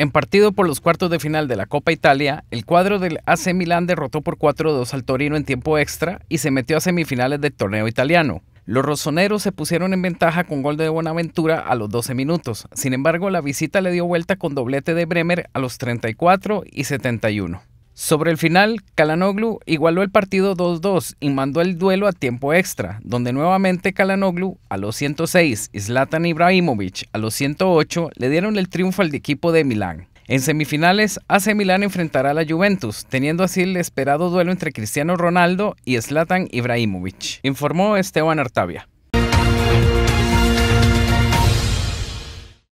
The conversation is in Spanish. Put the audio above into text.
En partido por los cuartos de final de la Copa Italia, el cuadro del AC Milán derrotó por 4-2 al Torino en tiempo extra y se metió a semifinales del torneo italiano. Los rosoneros se pusieron en ventaja con gol de Buenaventura a los 12 minutos. Sin embargo, la visita le dio vuelta con doblete de Bremer a los 34 y 71. Sobre el final, Kalanoglu igualó el partido 2-2 y mandó el duelo a tiempo extra, donde nuevamente Kalanoglu a los 106 y Zlatan Ibrahimovic a los 108 le dieron el triunfo al equipo de Milán. En semifinales, AC Milán enfrentará a la Juventus, teniendo así el esperado duelo entre Cristiano Ronaldo y Zlatan Ibrahimovic, informó Esteban Artavia.